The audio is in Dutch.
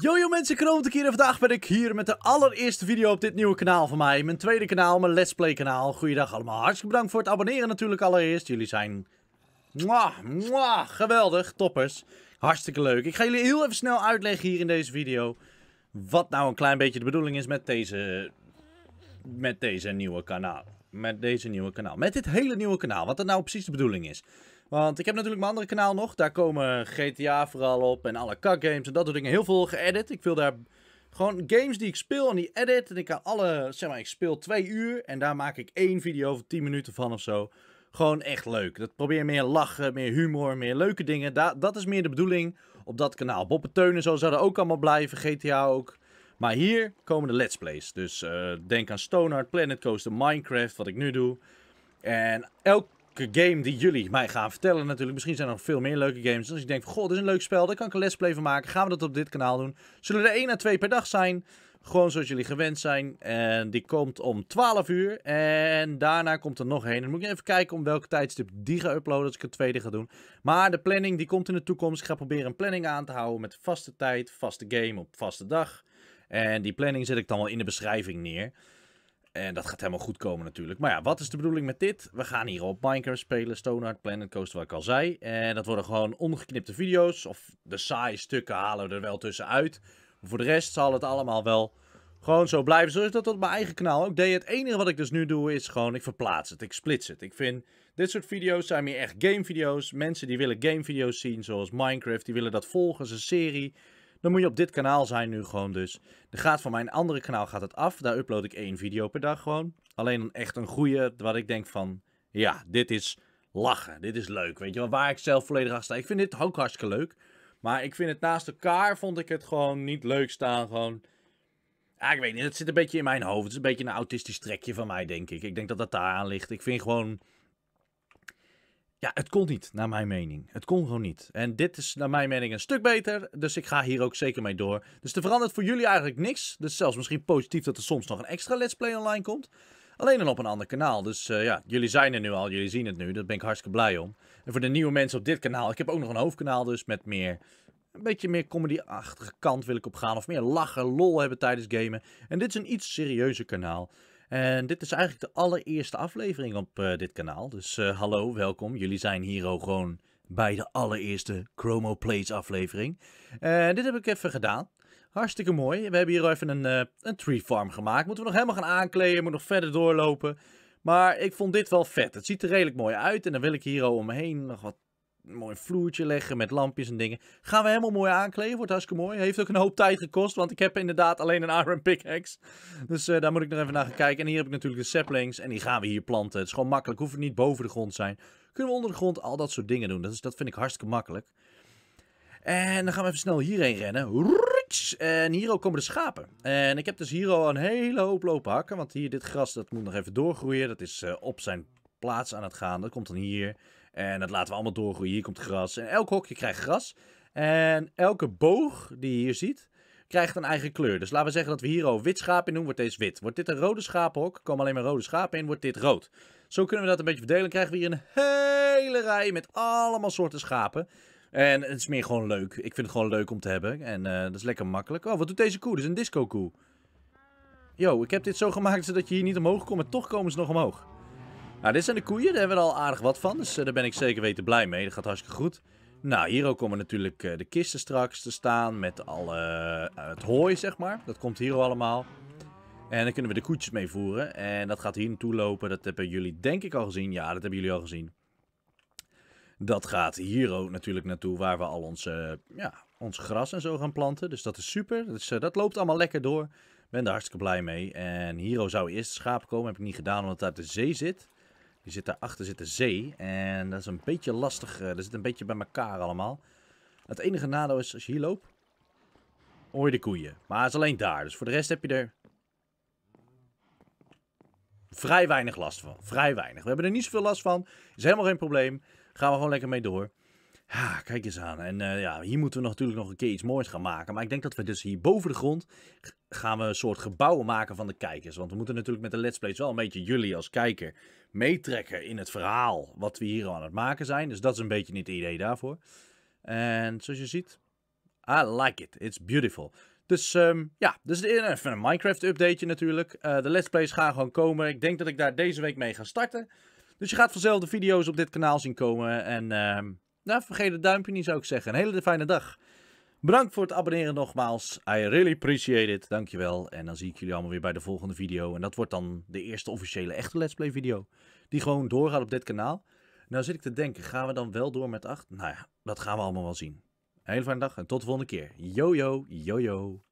Yo yo mensen, Kroontek hier en vandaag ben ik hier met de allereerste video op dit nieuwe kanaal van mij. Mijn tweede kanaal, mijn Let's Play kanaal. Goeiedag allemaal, hartstikke bedankt voor het abonneren natuurlijk allereerst. Jullie zijn... Mwah, mwah, geweldig, toppers. Hartstikke leuk. Ik ga jullie heel even snel uitleggen hier in deze video... wat nou een klein beetje de bedoeling is met deze... met deze nieuwe kanaal. Met deze nieuwe kanaal. Met dit hele nieuwe kanaal, wat dat nou precies de bedoeling is. Want ik heb natuurlijk mijn andere kanaal nog. Daar komen GTA vooral op en alle kakgames en dat soort dingen. Heel veel geëdit. Ik wil daar gewoon games die ik speel en die edit. En ik kan alle, zeg maar, ik speel twee uur en daar maak ik één video van 10 minuten van of zo. Gewoon echt leuk. Dat probeer meer lachen, meer humor, meer leuke dingen. dat is meer de bedoeling op dat kanaal. Bob en en zo zouden ook allemaal blijven. GTA ook. Maar hier komen de let's plays. Dus eh, denk aan Stoneheart, Planet Coaster, Minecraft, wat ik nu doe. En elk game die jullie mij gaan vertellen natuurlijk. Misschien zijn er nog veel meer leuke games. Dus ik denk goh, dit is een leuk spel. Daar kan ik een lesplay van maken. Gaan we dat op dit kanaal doen? Zullen er 1 à 2 per dag zijn? Gewoon zoals jullie gewend zijn. En die komt om 12 uur. En daarna komt er nog één. dan moet ik even kijken om welke tijdstip die ga uploaden. Als ik het tweede ga doen. Maar de planning die komt in de toekomst. Ik ga proberen een planning aan te houden met vaste tijd, vaste game op vaste dag. En die planning zet ik dan wel in de beschrijving neer. En dat gaat helemaal goed komen natuurlijk. Maar ja, wat is de bedoeling met dit? We gaan hier op Minecraft spelen, Stonehard, Planet Coaster, wat ik al zei. En dat worden gewoon ongeknipte video's. Of de saaie stukken halen we er wel tussenuit. Maar voor de rest zal het allemaal wel gewoon zo blijven. Zo is dat op mijn eigen kanaal ook deed. Het enige wat ik dus nu doe is gewoon, ik verplaats het. Ik splits het. Ik vind, dit soort video's zijn meer echt gamevideo's. Mensen die willen gamevideo's zien, zoals Minecraft. Die willen dat volgen een serie dan moet je op dit kanaal zijn nu gewoon dus. De gaat van mijn andere kanaal gaat het af. Daar upload ik één video per dag gewoon. Alleen dan echt een goede, wat ik denk van, ja, dit is lachen. Dit is leuk, weet je wel. Waar ik zelf volledig achter sta. Ik vind dit ook hartstikke leuk. Maar ik vind het naast elkaar, vond ik het gewoon niet leuk staan. Gewoon, ah, ik weet niet, het zit een beetje in mijn hoofd. Het is een beetje een autistisch trekje van mij, denk ik. Ik denk dat dat daar aan ligt. Ik vind gewoon ja, het kon niet, naar mijn mening. Het kon gewoon niet. En dit is naar mijn mening een stuk beter. Dus ik ga hier ook zeker mee door. Dus er verandert voor jullie eigenlijk niks. Dus zelfs misschien positief dat er soms nog een extra Let's Play online komt. Alleen dan op een ander kanaal. Dus eh, ja, jullie zijn er nu al. Jullie zien het nu. Daar ben ik hartstikke blij om. En voor de nieuwe mensen op dit kanaal. Ik heb ook nog een hoofdkanaal dus met meer... Een beetje meer comedy-achtige kant wil ik op gaan. Of meer lachen, lol hebben tijdens gamen. En dit is een iets serieuzer kanaal. En dit is eigenlijk de allereerste aflevering op eh, dit kanaal. Dus eh, hallo, welkom. Jullie zijn hier ook gewoon bij de allereerste Chromo Plays aflevering. Uh, dit heb ik even gedaan. Hartstikke mooi. We hebben hier even een, eh, een tree farm gemaakt. Moeten we nog helemaal gaan aankleden, moet nog verder doorlopen. Maar ik vond dit wel vet. Het ziet er redelijk mooi uit. En dan wil ik hier al omheen nog wat mooi vloertje leggen met lampjes en dingen. Gaan we helemaal mooi aankleden. Wordt hartstikke mooi. Heeft ook een hoop tijd gekost, want ik heb inderdaad alleen een iron pickaxe. Dus uh, daar moet ik nog even naar gaan kijken. En hier heb ik natuurlijk de saplings en die gaan we hier planten. Het is gewoon makkelijk. Hoeft het niet boven de grond zijn. Kunnen we onder de grond al dat soort dingen doen. Dat, is, dat vind ik hartstikke makkelijk. En dan gaan we even snel hierheen rennen. En hier ook komen de schapen. En ik heb dus hier al een hele hoop lopen hakken. Want hier dit gras dat moet nog even doorgroeien. Dat is eh, op zijn plaats aan het gaan. Dat komt dan hier. En dat laten we allemaal doorgroeien. Hier komt gras. En elk hokje krijgt gras. En elke boog die je hier ziet, krijgt een eigen kleur. Dus laten we zeggen dat we hier al wit schapen in doen, wordt deze wit. Wordt dit een rode schapenhok, komen alleen maar rode schapen in, wordt dit rood. Zo kunnen we dat een beetje verdelen. krijgen we hier een hele rij met allemaal soorten schapen. En het is meer gewoon leuk. Ik vind het gewoon leuk om te hebben. En eh, dat is lekker makkelijk. Oh, wat doet deze koe? Dit is een disco koe. Yo, ik heb dit zo gemaakt zodat je hier niet omhoog komt, maar toch komen ze nog omhoog. Nou, dit zijn de koeien. Daar hebben we al aardig wat van. Dus eh, daar ben ik zeker weten blij mee. Dat gaat hartstikke goed. Nou, hier ook komen natuurlijk eh, de kisten straks te staan met al eh, het hooi, zeg maar. Dat komt hier allemaal. En dan kunnen we de koetjes mee voeren. En dat gaat hier naartoe lopen. Dat hebben jullie denk ik al gezien. Ja, dat hebben jullie al gezien. Dat gaat hier ook natuurlijk naartoe waar we al ons, ja, ons gras en zo gaan planten. Dus dat is super. dat loopt allemaal lekker door. Ben daar hartstikke blij mee. En Hiro zou eerst schaap komen. Heb ik niet gedaan omdat het uit de zee zit. Je zit daarachter zit de zee. En dat is een beetje lastig. Eh, dat zit een beetje bij elkaar allemaal. Het enige nadeel is, als je hier loopt, hoor je de koeien. Maar het is alleen daar. Dus voor de rest heb je er vrij weinig last van. Vrij weinig. We hebben er niet zoveel last van. Is helemaal geen probleem. Gaan we gewoon lekker mee door. Ha, kijk eens aan. En eh, ja, hier moeten we natuurlijk nog een keer iets moois gaan maken. Maar ik denk dat we dus hier boven de grond gaan we een soort gebouwen maken van de kijkers. Want we moeten natuurlijk met de Let's Plays wel een beetje jullie als kijker meetrekken in het verhaal wat we hier aan het maken zijn. Dus dat is een beetje niet het idee daarvoor. En zoals je ziet, I like it. It's beautiful. Dus ehm, ja, dus even een Minecraft updateje natuurlijk. Eh, de Let's Plays gaan gewoon komen. Ik denk dat ik daar deze week mee ga starten. Dus je gaat vanzelf de video's op dit kanaal zien komen. En... Ehm, nou, vergeet het duimpje niet zou ik zeggen. Een hele fijne dag. Bedankt voor het abonneren nogmaals. I really appreciate it. Dankjewel. En dan zie ik jullie allemaal weer bij de volgende video. En dat wordt dan de eerste officiële echte Let's Play video. Die gewoon doorgaat op dit kanaal. Nou zit ik te denken, gaan we dan wel door met 8? Nou ja, dat gaan we allemaal wel zien. Een hele fijne dag en tot de volgende keer. Yo yo, yo yo.